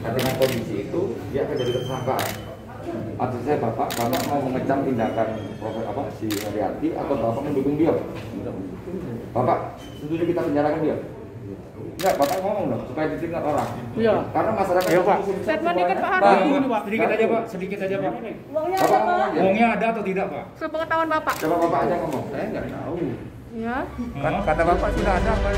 Nah, dengan kondisi itu dia akan jadi tersangka. Atau saya bapak, bapak mau mengecam tindakan profesor apa si Haryati atau bapak mendukung dia? Bapak setuju kita penjarakan dia? Enggak, bapak ngomong dong supaya diterima orang. Iya. Karena masyarakat Iya Pak. Statement kan Pak Hardi. Pak, sedikit aja Pak, sedikit aja Pak. Uangnya ada Pak? Uangnya ada atau tidak Pak? Sepengetahuan Bapak. Coba Bapak aja ngomong. Saya nggak tahu. Iya. Kan kata Bapak sudah ada Pak.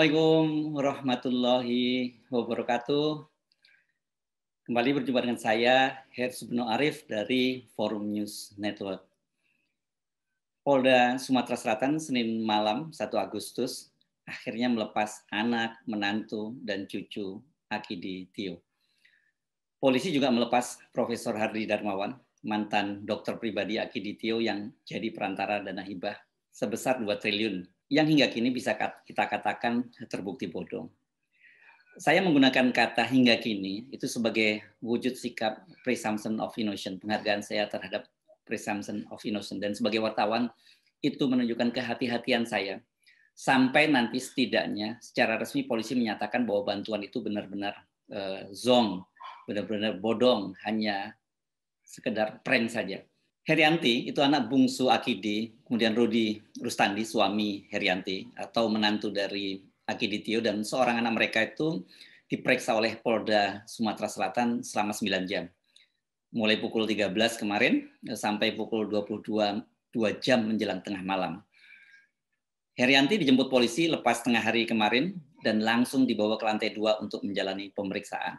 Assalamualaikum warahmatullahi wabarakatuh. Kembali berjumpa dengan saya, Her Subno Arif dari Forum News Network. Polda Sumatera Selatan Senin malam 1 Agustus akhirnya melepas anak, menantu, dan cucu Akidi Tio. Polisi juga melepas Profesor Hardi Darmawan, mantan dokter pribadi Akidi Tio yang jadi perantara dana hibah sebesar 2 triliun yang hingga kini bisa kita katakan terbukti bodong. Saya menggunakan kata hingga kini itu sebagai wujud sikap presumption of innocence, penghargaan saya terhadap presumption of innocence dan sebagai wartawan itu menunjukkan kehati-hatian saya sampai nanti setidaknya secara resmi polisi menyatakan bahwa bantuan itu benar-benar uh, zong, benar-benar bodong, hanya sekedar prank saja. Herianti itu anak bungsu Akidi, kemudian Rudi Rustandi suami Herianti atau menantu dari Akidi Tio dan seorang anak mereka itu diperiksa oleh Polda Sumatera Selatan selama 9 jam. Mulai pukul 13 kemarin eh, sampai pukul 22 2 jam menjelang tengah malam. Herianti dijemput polisi lepas tengah hari kemarin dan langsung dibawa ke lantai dua untuk menjalani pemeriksaan.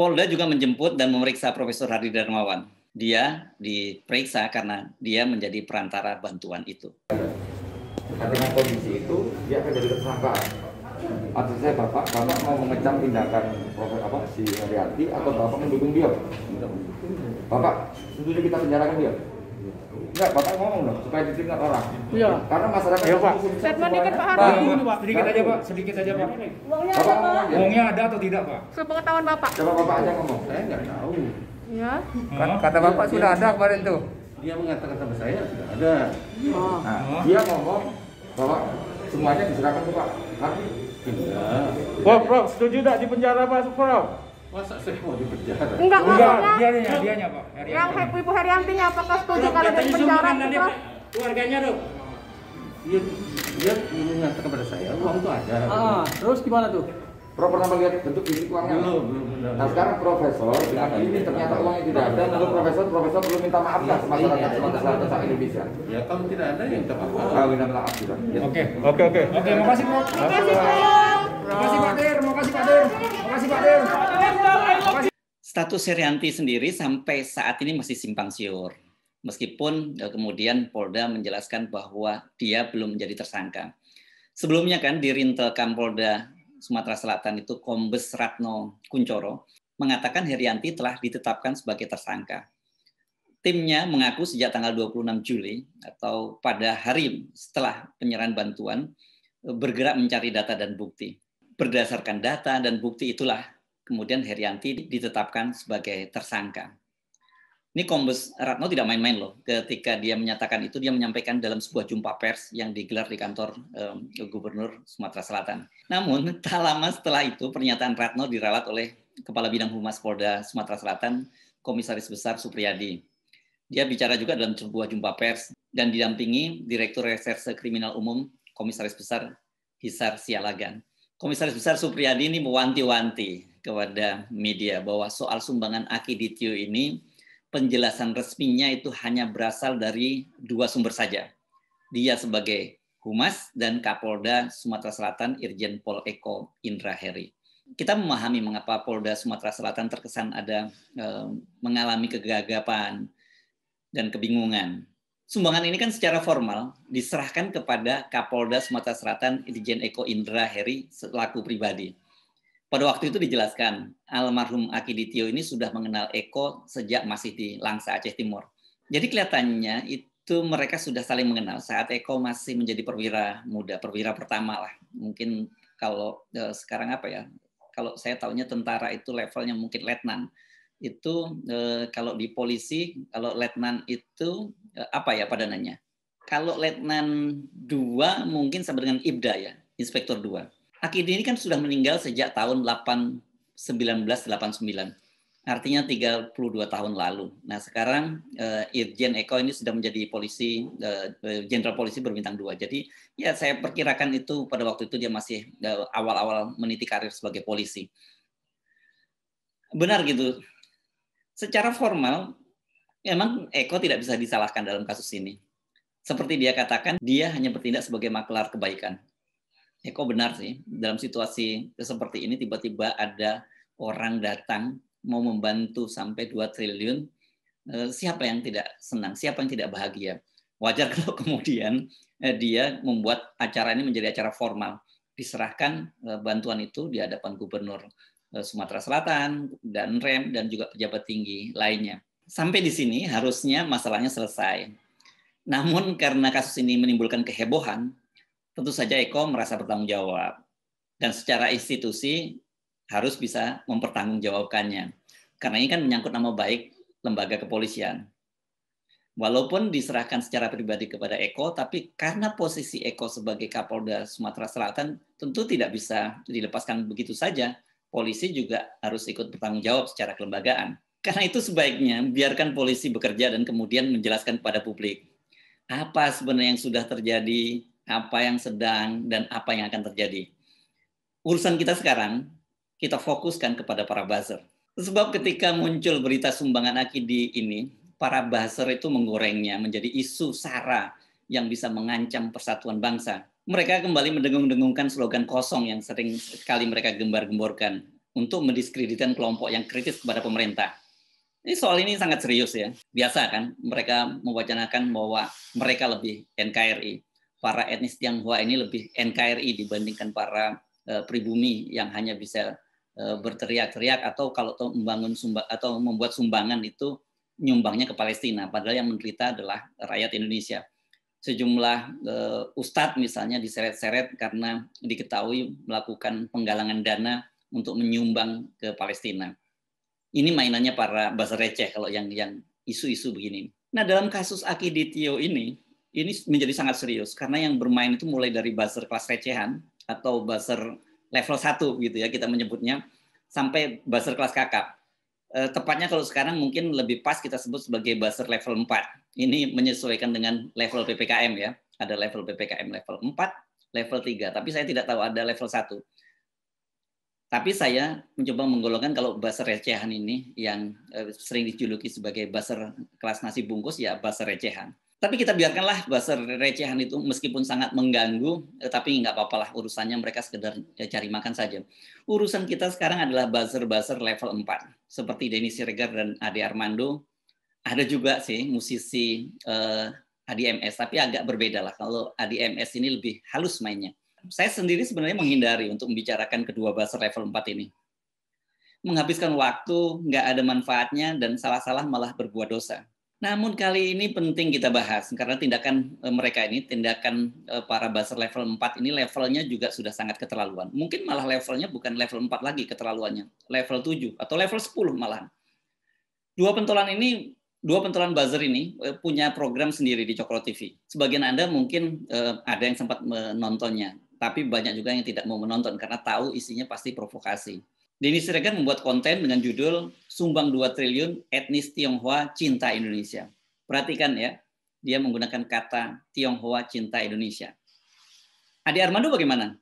Polda juga menjemput dan memeriksa Profesor Hadi Darmawan. Dia diperiksa karena dia menjadi perantara bantuan itu. Karena kondisi itu, dia akan jadi tersangka. Atau saya Bapak, Bapak mau mengecam tindakan Profesor apa si Hariati atau Bapak mendukung dia? Bapak, setuju kita penjarakan dia? Enggak, Bapak ngomong dong supaya didengar orang. Iya. Karena masyarakat ya, Pak. Statement dikit Pak Harun dulu, Pak. Sedikit aja, Pak. Sedikit aja, Pak. Uangnya ada, Pak. Uangnya ada atau tidak, Pak? Sepengetahuan Bapak. Coba Bapak aja ngomong. Saya enggak tahu. Ya. Kan kata Bapak sudah ada kemarin tuh. Dia mengatakan sama saya sudah ada. Iya. Nah, oh. dia ngomong bahwa semuanya diserahkan ke Pak Tapi Tidak. Prof, Prof, setuju tidak di penjara Pak Prof? Masa saya mau di penjara? Enggak, enggak. Dianya, dianya, Pak. Yang Happy Ibu Heriantinya apakah setuju kalau di penjara? Kan, gitu? Keluarganya, Dok. Dia dia mengatakan kepada saya, uang itu ada. Ah, terus gimana tuh? Pro pernah melihat bentuk fisik uangnya? Belum, belum. Nah sekarang profesor bilang ini ternyata uangnya tidak ada, lalu profesor profesor perlu minta maaf ya, masyarakat iya, masyarakat Indonesia. Ya kalau tidak ada yang minta maaf. Ah, minta maaf sudah. Oke, oke, oke. Oke, makasih Pak. Makasih Pak. Makasih Pak Der. makasih Pak Der. makasih Pak Der. Status Herianti sendiri sampai saat ini masih simpang siur. Meskipun eh, kemudian Polda menjelaskan bahwa dia belum menjadi tersangka. Sebelumnya kan di Rintel Kampolda Sumatera Selatan itu Kombes Ratno Kuncoro mengatakan Herianti telah ditetapkan sebagai tersangka. Timnya mengaku sejak tanggal 26 Juli atau pada hari setelah penyerahan bantuan eh, bergerak mencari data dan bukti. Berdasarkan data dan bukti itulah kemudian Herianti ditetapkan sebagai tersangka. Ini Kombes Ratno tidak main-main loh. Ketika dia menyatakan itu, dia menyampaikan dalam sebuah jumpa pers yang digelar di kantor um, Gubernur Sumatera Selatan. Namun, tak lama setelah itu, pernyataan Ratno diralat oleh Kepala Bidang Humas Polda Sumatera Selatan, Komisaris Besar Supriyadi. Dia bicara juga dalam sebuah jumpa pers dan didampingi Direktur Reserse Kriminal Umum Komisaris Besar Hisar Sialagan. Komisaris Besar Supriyadi ini mewanti-wanti kepada media bahwa soal sumbangan Aki Ditio ini penjelasan resminya itu hanya berasal dari dua sumber saja. Dia sebagai Humas dan Kapolda Sumatera Selatan Irjen Pol Eko Indra Heri. Kita memahami mengapa Polda Sumatera Selatan terkesan ada e, mengalami kegagapan dan kebingungan Sumbangan ini kan secara formal diserahkan kepada Kapolda Sumatera Selatan Irjen Eko Indra Heri selaku pribadi. Pada waktu itu dijelaskan, almarhum Aki Ditio ini sudah mengenal Eko sejak masih di Langsa Aceh Timur. Jadi kelihatannya itu mereka sudah saling mengenal saat Eko masih menjadi perwira muda, perwira pertama lah. Mungkin kalau eh, sekarang apa ya, kalau saya tahunya tentara itu levelnya mungkin letnan itu e, kalau di polisi kalau letnan itu e, apa ya padanannya? Kalau letnan 2 mungkin sama dengan IBDA ya, inspektur 2. Akidi ini kan sudah meninggal sejak tahun 8 1989. Artinya 32 tahun lalu. Nah, sekarang e, Irjen Eko ini sudah menjadi polisi jenderal e, polisi berbintang dua. Jadi, ya saya perkirakan itu pada waktu itu dia masih awal-awal meniti karir sebagai polisi. Benar gitu secara formal memang Eko tidak bisa disalahkan dalam kasus ini. Seperti dia katakan, dia hanya bertindak sebagai maklar kebaikan. Eko benar sih, dalam situasi seperti ini tiba-tiba ada orang datang mau membantu sampai 2 triliun, eh, siapa yang tidak senang, siapa yang tidak bahagia. Wajar kalau kemudian eh, dia membuat acara ini menjadi acara formal, diserahkan eh, bantuan itu di hadapan gubernur. Eh, Sumatera Selatan dan REM dan juga pejabat tinggi lainnya. Sampai di sini harusnya masalahnya selesai. Namun karena kasus ini menimbulkan kehebohan, tentu saja Eko merasa bertanggung jawab dan secara institusi harus bisa mempertanggungjawabkannya. Karena ini kan menyangkut nama baik lembaga kepolisian. Walaupun diserahkan secara pribadi kepada Eko, tapi karena posisi Eko sebagai Kapolda Sumatera Selatan tentu tidak bisa dilepaskan begitu saja polisi juga harus ikut bertanggung jawab secara kelembagaan. Karena itu sebaiknya biarkan polisi bekerja dan kemudian menjelaskan kepada publik apa sebenarnya yang sudah terjadi, apa yang sedang, dan apa yang akan terjadi. Urusan kita sekarang, kita fokuskan kepada para buzzer. Sebab ketika muncul berita sumbangan akidi ini, para buzzer itu menggorengnya menjadi isu sara yang bisa mengancam persatuan bangsa mereka kembali mendengung-dengungkan slogan kosong yang sering sekali mereka gembar-gemborkan untuk mendiskreditkan kelompok yang kritis kepada pemerintah. Ini soal ini sangat serius ya. Biasa kan mereka mewacanakan bahwa mereka lebih NKRI. Para etnis Tionghoa ini lebih NKRI dibandingkan para e, pribumi yang hanya bisa e, berteriak-teriak atau kalau membangun sumba, atau membuat sumbangan itu nyumbangnya ke Palestina padahal yang menderita adalah rakyat Indonesia sejumlah uh, ustadz misalnya diseret-seret karena diketahui melakukan penggalangan dana untuk menyumbang ke Palestina. Ini mainannya para bahasa receh kalau yang yang isu-isu begini. Nah dalam kasus Aki Akiditio ini, ini menjadi sangat serius karena yang bermain itu mulai dari buzzer kelas recehan atau buzzer level 1 gitu ya kita menyebutnya sampai buzzer kelas kakap. Eh, tepatnya kalau sekarang mungkin lebih pas kita sebut sebagai buzzer level 4. Ini menyesuaikan dengan level PPKM ya. Ada level PPKM level 4, level 3, tapi saya tidak tahu ada level 1. Tapi saya mencoba menggolongkan kalau buzzer recehan ini yang eh, sering dijuluki sebagai buzzer kelas nasi bungkus ya buzzer recehan. Tapi kita biarkanlah bahasa recehan itu meskipun sangat mengganggu, eh, tapi nggak apa-apalah urusannya mereka sekedar eh, cari makan saja. Urusan kita sekarang adalah buzzer-buzzer level 4. Seperti Denny Siregar dan Ade Armando. Ada juga sih musisi eh, Adi MS, tapi agak berbeda lah. Kalau Adi MS ini lebih halus mainnya. Saya sendiri sebenarnya menghindari untuk membicarakan kedua buzzer level 4 ini. Menghabiskan waktu, nggak ada manfaatnya, dan salah-salah malah berbuat dosa namun kali ini penting kita bahas karena tindakan e, mereka ini, tindakan e, para buzzer level 4 ini levelnya juga sudah sangat keterlaluan. Mungkin malah levelnya bukan level 4 lagi keterlaluannya, level 7 atau level 10 malahan. Dua pentolan ini, dua pentolan buzzer ini e, punya program sendiri di Cokro TV. Sebagian Anda mungkin ada yang sempat menontonnya, tapi banyak juga yang tidak mau menonton karena tahu isinya pasti provokasi. Denny Siregar membuat konten dengan judul Sumbang 2 Triliun Etnis Tionghoa Cinta Indonesia. Perhatikan ya, dia menggunakan kata Tionghoa Cinta Indonesia. Adi Armando bagaimana?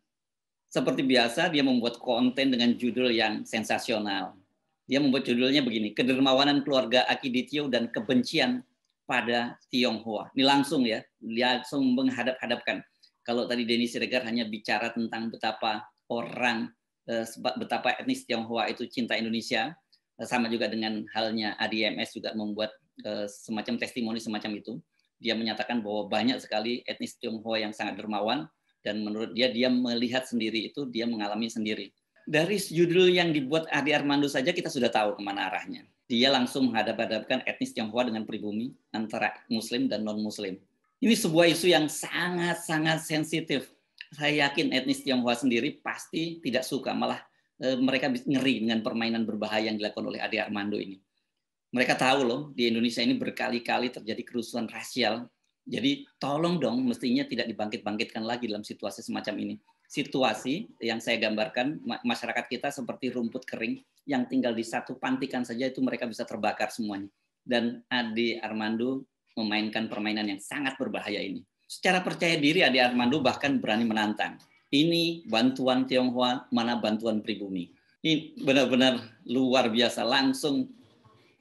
Seperti biasa, dia membuat konten dengan judul yang sensasional. Dia membuat judulnya begini, Kedermawanan Keluarga Akiditio dan Kebencian pada Tionghoa. Ini langsung ya, langsung menghadap-hadapkan. Kalau tadi Denny Siregar hanya bicara tentang betapa orang Eh, betapa etnis Tionghoa itu cinta Indonesia eh, sama juga dengan halnya ADMS juga membuat eh, semacam testimoni semacam itu dia menyatakan bahwa banyak sekali etnis Tionghoa yang sangat dermawan dan menurut dia dia melihat sendiri itu dia mengalami sendiri dari judul yang dibuat Adi Armando saja kita sudah tahu kemana arahnya. Dia langsung menghadap-hadapkan etnis Tionghoa dengan pribumi antara Muslim dan non-Muslim. Ini sebuah isu yang sangat-sangat sensitif saya yakin etnis Tionghoa sendiri pasti tidak suka, malah eh, mereka ngeri dengan permainan berbahaya yang dilakukan oleh Ade Armando ini. Mereka tahu loh di Indonesia ini berkali-kali terjadi kerusuhan rasial. Jadi tolong dong mestinya tidak dibangkit-bangkitkan lagi dalam situasi semacam ini. Situasi yang saya gambarkan masyarakat kita seperti rumput kering yang tinggal di satu pantikan saja itu mereka bisa terbakar semuanya. Dan Ade Armando memainkan permainan yang sangat berbahaya ini secara percaya diri adi Armando bahkan berani menantang. Ini bantuan Tionghoa, mana bantuan pribumi. Ini benar-benar luar biasa, langsung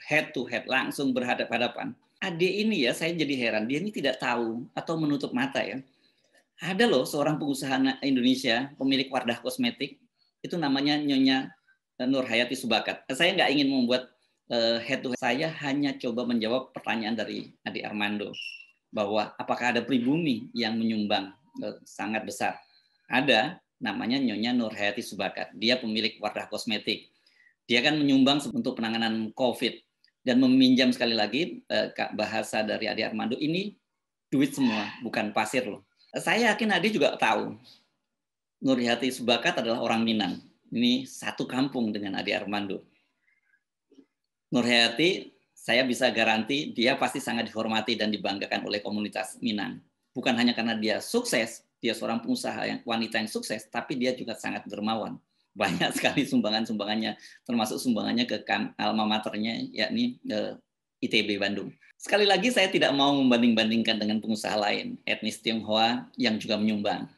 head to head, langsung berhadapan-hadapan. Adik ini ya, saya jadi heran, dia ini tidak tahu atau menutup mata ya. Ada loh seorang pengusaha Indonesia, pemilik wardah kosmetik, itu namanya Nyonya Nur Hayati Subakat. Saya nggak ingin membuat eh, head to head, saya hanya coba menjawab pertanyaan dari Ade Armando bahwa apakah ada pribumi yang menyumbang eh, sangat besar. Ada namanya Nyonya Nurhayati Subakat. Dia pemilik Wardah Kosmetik. Dia kan menyumbang untuk penanganan COVID dan meminjam sekali lagi eh, bahasa dari Adi Armando ini duit semua, bukan pasir loh. Saya yakin Adi juga tahu Nurhayati Subakat adalah orang Minang. Ini satu kampung dengan Adi Armando. Nurhayati saya bisa garanti dia pasti sangat dihormati dan dibanggakan oleh komunitas Minang. Bukan hanya karena dia sukses, dia seorang pengusaha yang wanita yang sukses, tapi dia juga sangat dermawan. Banyak sekali sumbangan-sumbangannya, termasuk sumbangannya ke alma maternya, yakni eh, ITB Bandung. Sekali lagi saya tidak mau membanding-bandingkan dengan pengusaha lain, etnis Tionghoa yang juga menyumbang.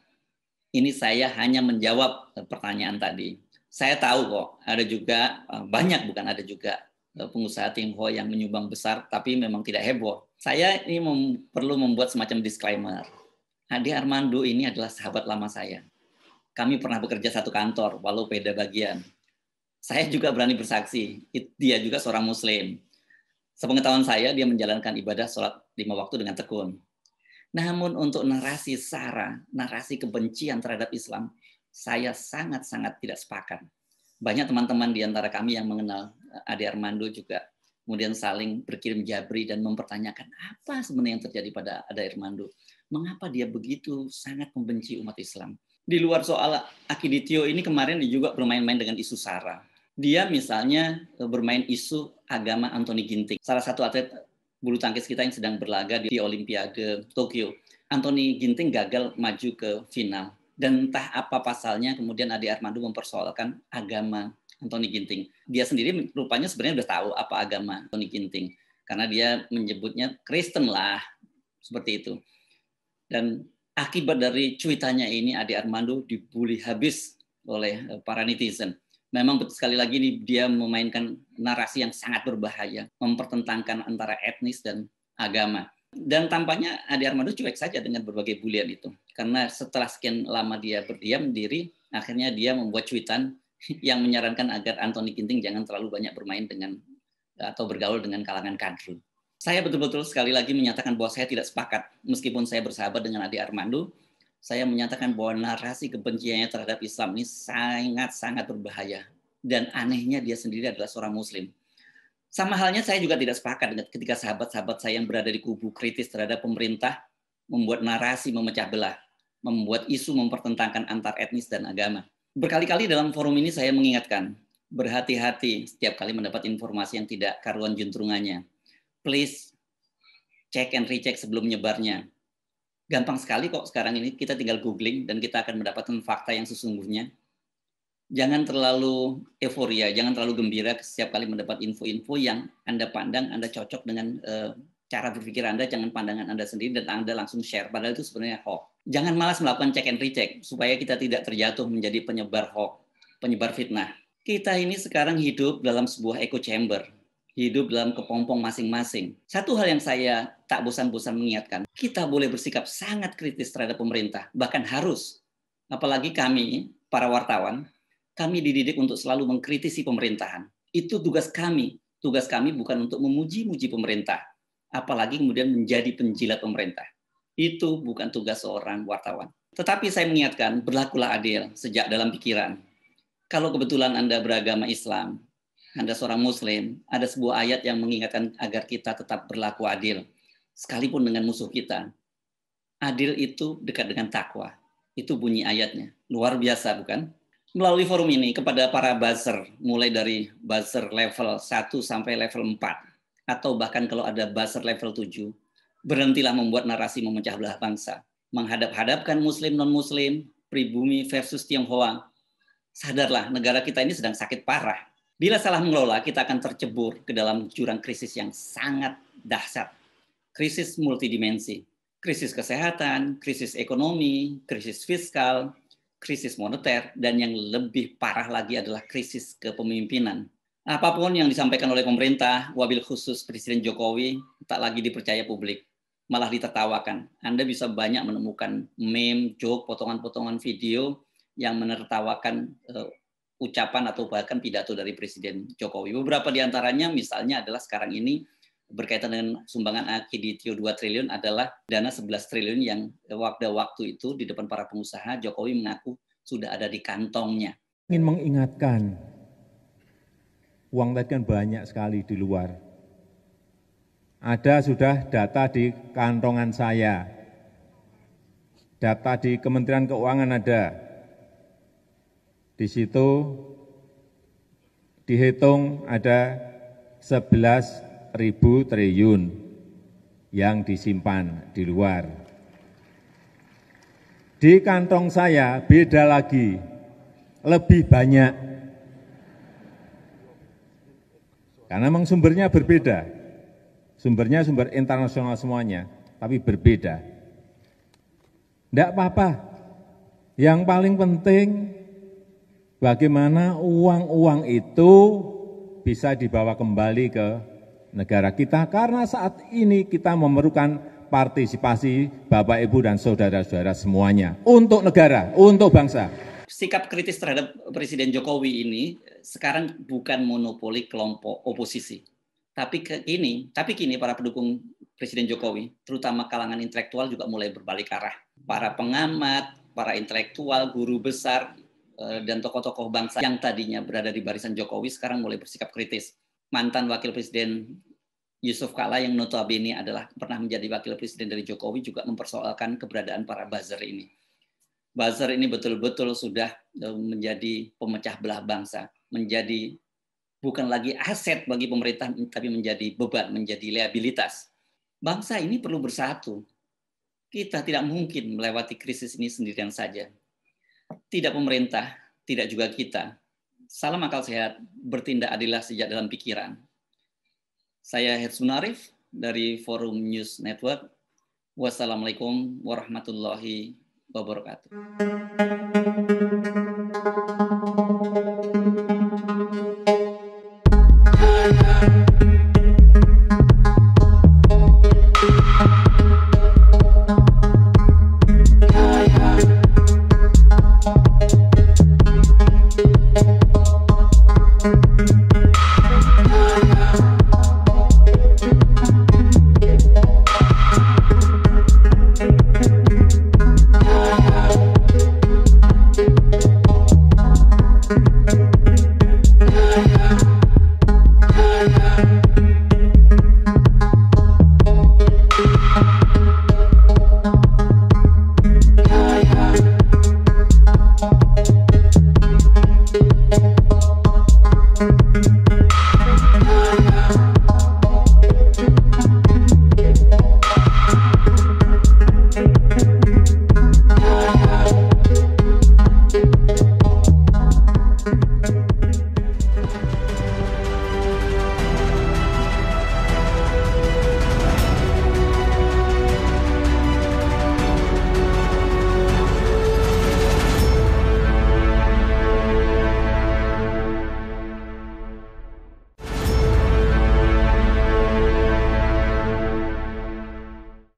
Ini saya hanya menjawab eh, pertanyaan tadi. Saya tahu kok, ada juga eh, banyak bukan ada juga Eh, pengusaha Tionghoa yang menyumbang besar tapi memang tidak heboh. Saya ini mem perlu membuat semacam disclaimer. Adi Armando ini adalah sahabat lama saya. Kami pernah bekerja satu kantor, walau beda bagian. Saya juga berani bersaksi, dia juga seorang muslim. Sepengetahuan saya, dia menjalankan ibadah sholat lima waktu dengan tekun. Namun untuk narasi sara, narasi kebencian terhadap Islam, saya sangat-sangat tidak sepakat. Banyak teman-teman di antara kami yang mengenal Ade Armando juga kemudian saling berkirim jabri dan mempertanyakan apa sebenarnya yang terjadi pada Ade Armando. Mengapa dia begitu sangat membenci umat Islam? Di luar soal Akiditio ini kemarin juga bermain-main dengan isu sara. Dia misalnya e, bermain isu agama Anthony Ginting, salah satu atlet bulu tangkis kita yang sedang berlaga di Olimpiade Tokyo. Anthony Ginting gagal maju ke final dan entah apa pasalnya kemudian Ade Armando mempersoalkan agama Anthony Ginting. Dia sendiri rupanya sebenarnya sudah tahu apa agama Anthony Ginting karena dia menyebutnya Kristen lah seperti itu. Dan akibat dari cuitannya ini Adi Armando dibully habis oleh eh, para netizen. Memang betul sekali lagi ini dia memainkan narasi yang sangat berbahaya, mempertentangkan antara etnis dan agama. Dan tampaknya Adi Armando cuek saja dengan berbagai bulian itu. Karena setelah sekian lama dia berdiam diri, akhirnya dia membuat cuitan yang menyarankan agar Anthony Ginting jangan terlalu banyak bermain dengan atau bergaul dengan kalangan kadru. Saya betul-betul sekali lagi menyatakan bahwa saya tidak sepakat meskipun saya bersahabat dengan Adi Armando, saya menyatakan bahwa narasi kebenciannya terhadap Islam ini sangat-sangat berbahaya dan anehnya dia sendiri adalah seorang muslim. Sama halnya saya juga tidak sepakat dengan ketika sahabat-sahabat saya yang berada di kubu kritis terhadap pemerintah membuat narasi memecah belah, membuat isu mempertentangkan antar etnis dan agama. Berkali-kali dalam forum ini saya mengingatkan, berhati-hati setiap kali mendapat informasi yang tidak karuan juntrungannya. Please check and recheck sebelum nyebarnya. Gampang sekali kok sekarang ini kita tinggal googling dan kita akan mendapatkan fakta yang sesungguhnya. Jangan terlalu euforia, jangan terlalu gembira setiap kali mendapat info-info yang Anda pandang Anda cocok dengan eh, cara berpikir Anda, jangan pandangan Anda sendiri dan Anda langsung share padahal itu sebenarnya hoax jangan malas melakukan check and recheck supaya kita tidak terjatuh menjadi penyebar hoax, penyebar fitnah. Kita ini sekarang hidup dalam sebuah echo chamber, hidup dalam kepompong masing-masing. Satu hal yang saya tak bosan-bosan mengingatkan, kita boleh bersikap sangat kritis terhadap pemerintah, bahkan harus. Apalagi kami, para wartawan, kami dididik untuk selalu mengkritisi pemerintahan. Itu tugas kami. Tugas kami bukan untuk memuji-muji pemerintah, apalagi kemudian menjadi penjilat pemerintah. Itu bukan tugas seorang wartawan. Tetapi saya mengingatkan, berlakulah adil sejak dalam pikiran. Kalau kebetulan Anda beragama Islam, Anda seorang Muslim, ada sebuah ayat yang mengingatkan agar kita tetap berlaku adil, sekalipun dengan musuh kita. Adil itu dekat dengan takwa. Itu bunyi ayatnya. Luar biasa, bukan? Melalui forum ini kepada para buzzer, mulai dari buzzer level 1 sampai level 4, atau bahkan kalau ada buzzer level 7, berhentilah membuat narasi memecah belah bangsa, menghadap-hadapkan muslim non-muslim, pribumi versus Tionghoa. Sadarlah, negara kita ini sedang sakit parah. Bila salah mengelola, kita akan tercebur ke dalam jurang krisis yang sangat dahsyat. Krisis multidimensi, krisis kesehatan, krisis ekonomi, krisis fiskal, krisis moneter, dan yang lebih parah lagi adalah krisis kepemimpinan. Apapun yang disampaikan oleh pemerintah, wabil khusus Presiden Jokowi, tak lagi dipercaya publik malah ditertawakan. Anda bisa banyak menemukan meme, joke, potongan-potongan video yang menertawakan uh, ucapan atau bahkan pidato dari Presiden Jokowi. Beberapa di antaranya misalnya adalah sekarang ini berkaitan dengan sumbangan Aki di tio 2 triliun adalah dana 11 triliun yang eh, waktu waktu itu di depan para pengusaha Jokowi mengaku sudah ada di kantongnya. Ingin mengingatkan, uang tadi kan banyak sekali di luar ada sudah data di kantongan saya, data di Kementerian Keuangan ada. Di situ dihitung ada 11.000 triliun yang disimpan di luar. Di kantong saya beda lagi, lebih banyak. Karena memang sumbernya berbeda sumbernya sumber internasional semuanya, tapi berbeda. Tidak apa-apa, yang paling penting bagaimana uang-uang itu bisa dibawa kembali ke negara kita, karena saat ini kita memerlukan partisipasi Bapak, Ibu, dan saudara-saudara semuanya untuk negara, untuk bangsa. Sikap kritis terhadap Presiden Jokowi ini sekarang bukan monopoli kelompok oposisi. Tapi kini, tapi kini para pendukung Presiden Jokowi, terutama kalangan intelektual juga mulai berbalik arah. Para pengamat, para intelektual, guru besar, eh, dan tokoh-tokoh bangsa yang tadinya berada di barisan Jokowi sekarang mulai bersikap kritis. Mantan Wakil Presiden Yusuf Kala yang notabene adalah pernah menjadi wakil presiden dari Jokowi juga mempersoalkan keberadaan para buzzer ini. Buzzer ini betul-betul sudah eh, menjadi pemecah belah bangsa, menjadi bukan lagi aset bagi pemerintah tapi menjadi beban, menjadi liabilitas. Bangsa ini perlu bersatu. Kita tidak mungkin melewati krisis ini sendirian saja. Tidak pemerintah, tidak juga kita. Salam akal sehat, bertindak adillah sejak dalam pikiran. Saya Hersun Arif dari Forum News Network. Wassalamualaikum warahmatullahi wabarakatuh.